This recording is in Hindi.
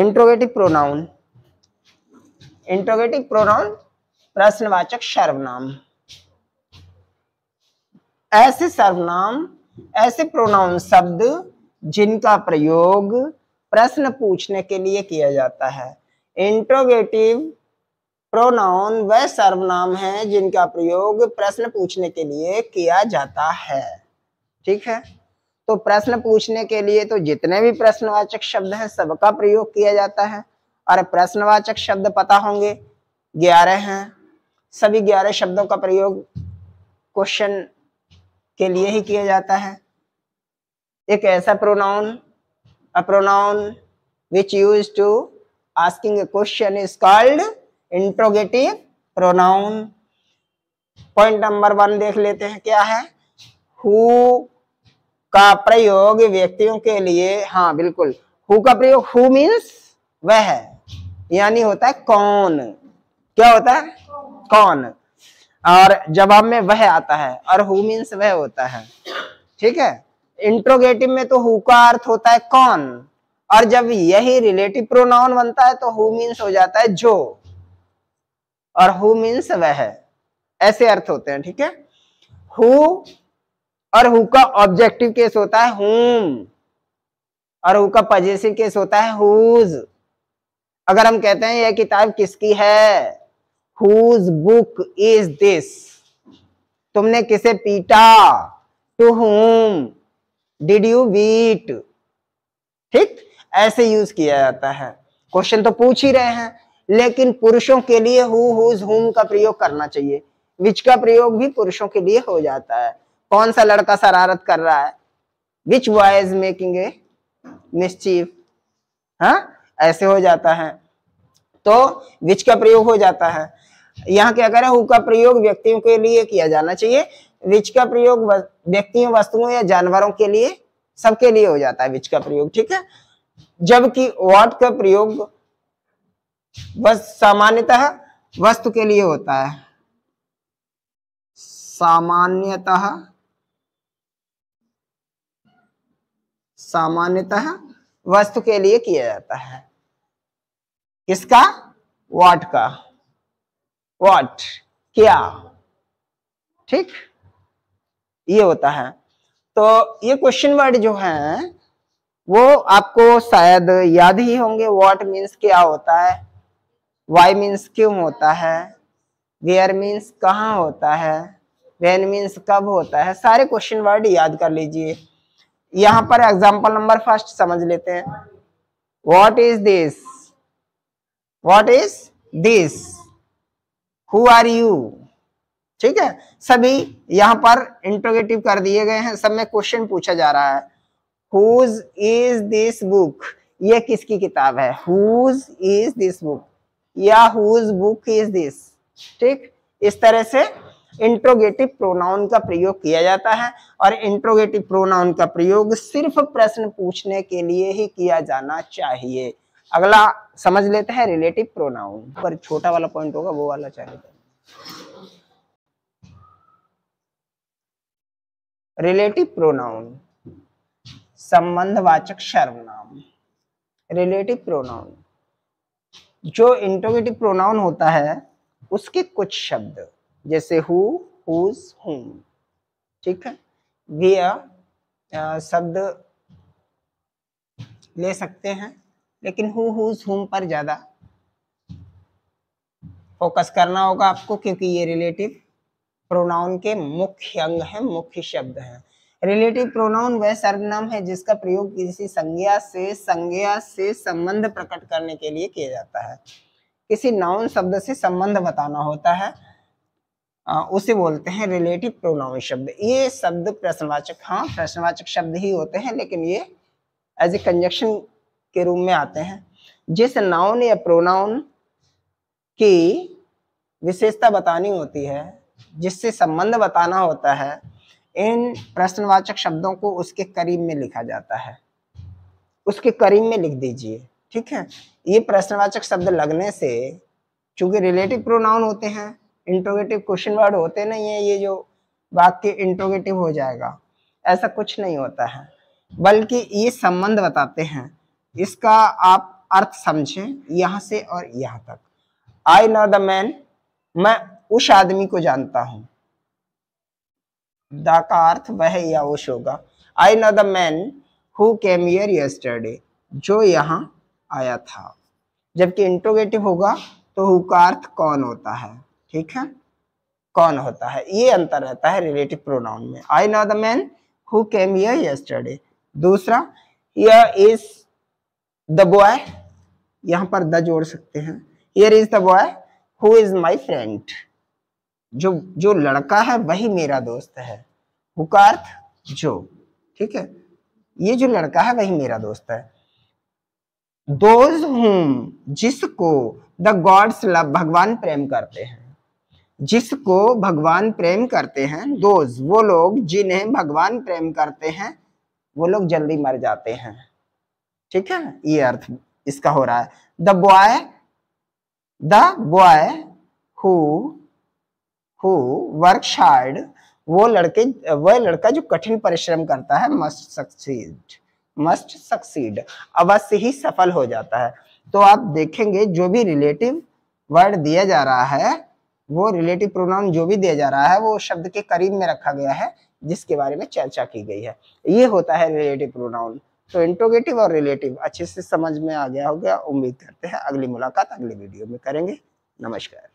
इंट्रोगेटिव प्रोनाउन इंट्रोगेटिव प्रोनाउन प्रश्नवाचक सर्वनाम ऐसे सर्वनाम ऐसे प्रोनाउन शब्द जिनका प्रयोग प्रश्न पूछने के लिए किया जाता है इंट्रोगेटिव प्रोनाउन वह सर्वनाम है जिनका प्रयोग प्रश्न पूछने के लिए किया जाता है ठीक है तो प्रश्न पूछने के लिए तो जितने भी प्रश्नवाचक शब्द हैं सबका प्रयोग किया जाता है और प्रश्नवाचक शब्द पता होंगे ग्यारह हैं सभी ग्यारह शब्दों का प्रयोग क्वेश्चन के लिए ही किया जाता है एक ऐसा pronoun a pronoun which use to asking a question is called interrogative pronoun point number one देख लेते हैं क्या है हु का प्रयोग व्यक्तियों के लिए हाँ बिल्कुल हु का प्रयोग हु मीन्स वह यानी होता है कौन क्या होता है कौन और जवाब में वह आता है और हु मीन्स वह होता है ठीक है इंट्रोगेटिव में तो हु का अर्थ होता है कौन और जब यही रिलेटिव प्रोनाउन बनता है तो हु मीन्स हो जाता है जो और हु मीन्स वह ऐसे अर्थ होते हैं ठीक है हु हु का ऑब्जेक्टिव केस होता है होम हु का पजेसिव केस होता है हुज अगर हम कहते हैं यह किताब किसकी है हुज बुक इज दिस तुमने किसे पीटा to whom did you beat ठीक ऐसे यूज किया जाता है क्वेश्चन तो पूछ ही रहे हैं लेकिन पुरुषों के लिए हु हुज हुम का प्रयोग करना चाहिए विच का प्रयोग भी पुरुषों के लिए हो जाता है कौन सा लड़का शरारत कर रहा है which boy is making a mischief हाँ ऐसे हो जाता है तो विच का प्रयोग हो जाता है यहाँ क्या करें हु का प्रयोग व्यक्तियों के लिए किया जाना चाहिए विच का प्रयोग व्यक्तियों वस्तुओं या जानवरों के लिए सबके लिए हो जाता है विच का प्रयोग ठीक है जबकि वॉट का प्रयोग बस सामान्यतः वस्तु के लिए होता है सामान्यतः सामान्यतः वस्तु के लिए किया जाता है किसका वाट का वाट क्या ठीक ये होता है तो ये क्वेश्चन वर्ड जो है वो आपको शायद याद ही होंगे वॉट मीन्स क्या होता है वाई मीन्स क्यों होता है वेयर मीन्स कहाँ होता है वेन मीन्स कब होता है सारे क्वेश्चन वर्ड याद कर लीजिए यहां पर एग्जाम्पल नंबर फर्स्ट समझ लेते हैं what is this what is this who are you ठीक है सभी यहां पर इंट्रोगेटिव कर दिए गए हैं सब में क्वेश्चन पूछा जा रहा है हुज इज दिस बुक ये किसकी किताब है हुज इज दिस बुक या हुज बुक इज दिस ठीक इस तरह से इंट्रोगेटिव प्रोनाउन का प्रयोग किया जाता है और इंट्रोगेटिव प्रोनाउन का प्रयोग सिर्फ प्रश्न पूछने के लिए ही किया जाना चाहिए अगला समझ लेते हैं रिलेटिव प्रोनाउन पर छोटा वाला पॉइंट होगा वो वाला चाहिए रिलेटिव प्रोनाउन संबंधवाचक सर्वनाम रिलेटिव प्रोनाउन जो इंट्रोगेटिव प्रोनाउन होता है उसके कुछ शब्द जैसे हु हुज ठीक है विया शब्द ले सकते हैं लेकिन हु हुज होम पर ज़्यादा फोकस करना होगा आपको क्योंकि ये रिलेटिव प्रोनाउन के मुख्य अंग है मुख्य शब्द है रिलेटिव प्रोनाउन वह सर्वनाम है जिसका प्रयोग किसी संज्ञा से संज्ञा से संबंध प्रकट करने के लिए किया जाता है किसी नाउन शब्द से संबंध बताना होता है उसे बोलते हैं रिलेटिव प्रोनाउन शब्द ये शब्द प्रश्नवाचक हाँ प्रश्नवाचक शब्द ही होते हैं लेकिन ये एज ए कंजक्शन के रूप में आते हैं जिस नाउन या प्रोनाउन की विशेषता बतानी होती है जिससे संबंध बताना होता है इन प्रश्नवाचक शब्दों को उसके करीब में लिखा जाता है उसके करीब में लिख दीजिए ठीक है ये प्रश्नवाचक शब्द लगने से चूंकि रिलेटिव प्रोनाउन होते हैं इंट्रोगेटिव क्वेश्चन वर्ड होते नहीं है ये जो वाक्य इंट्रोगेटिव हो जाएगा ऐसा कुछ नहीं होता है बल्कि ये संबंध बताते हैं इसका आप अर्थ समझें यहाँ से और यहाँ तक आई नो द मैन मैं उस आदमी को जानता हूँ द का अर्थ वह या उस होगा I know the man who came here yesterday जो यहाँ आया था जबकि इंट्रोगेटिव होगा तो हु का अर्थ कौन होता है ठीक है कौन होता है ये अंतर रहता है रिलेटिव प्रोनाउन में I know the man who came here yesterday दूसरा यह इज द बॉय यहां पर द जोड़ सकते हैं here is the boy who is my friend जो जो लड़का है वही मेरा दोस्त है हुकार्थ जो ठीक है ये जो लड़का है वही मेरा दोस्त है दोज हूं जिसको द गॉड्स लव भगवान प्रेम करते हैं जिसको भगवान प्रेम करते हैं दोज वो लोग जिन्हें भगवान प्रेम करते हैं वो लोग जल्दी मर जाते हैं ठीक है ये अर्थ इसका हो रहा है the boy the boy who who work hard वो लड़के वह लड़का जो कठिन परिश्रम करता है मस्ट सक्सीड मस्ट सक्सीड अवश्य ही सफल हो जाता है तो आप देखेंगे जो भी रिलेटिव वर्ड दिया जा रहा है वो रिलेटिव प्रोनाउन जो भी दिया जा रहा है वो शब्द के करीब में रखा गया है जिसके बारे में चर्चा की गई है ये होता है रिलेटिव प्रोनाउन तो इंट्रोगेटिव और रिलेटिव अच्छे से समझ में आ गया होगा उम्मीद करते हैं अगली मुलाकात अगले वीडियो में करेंगे नमस्कार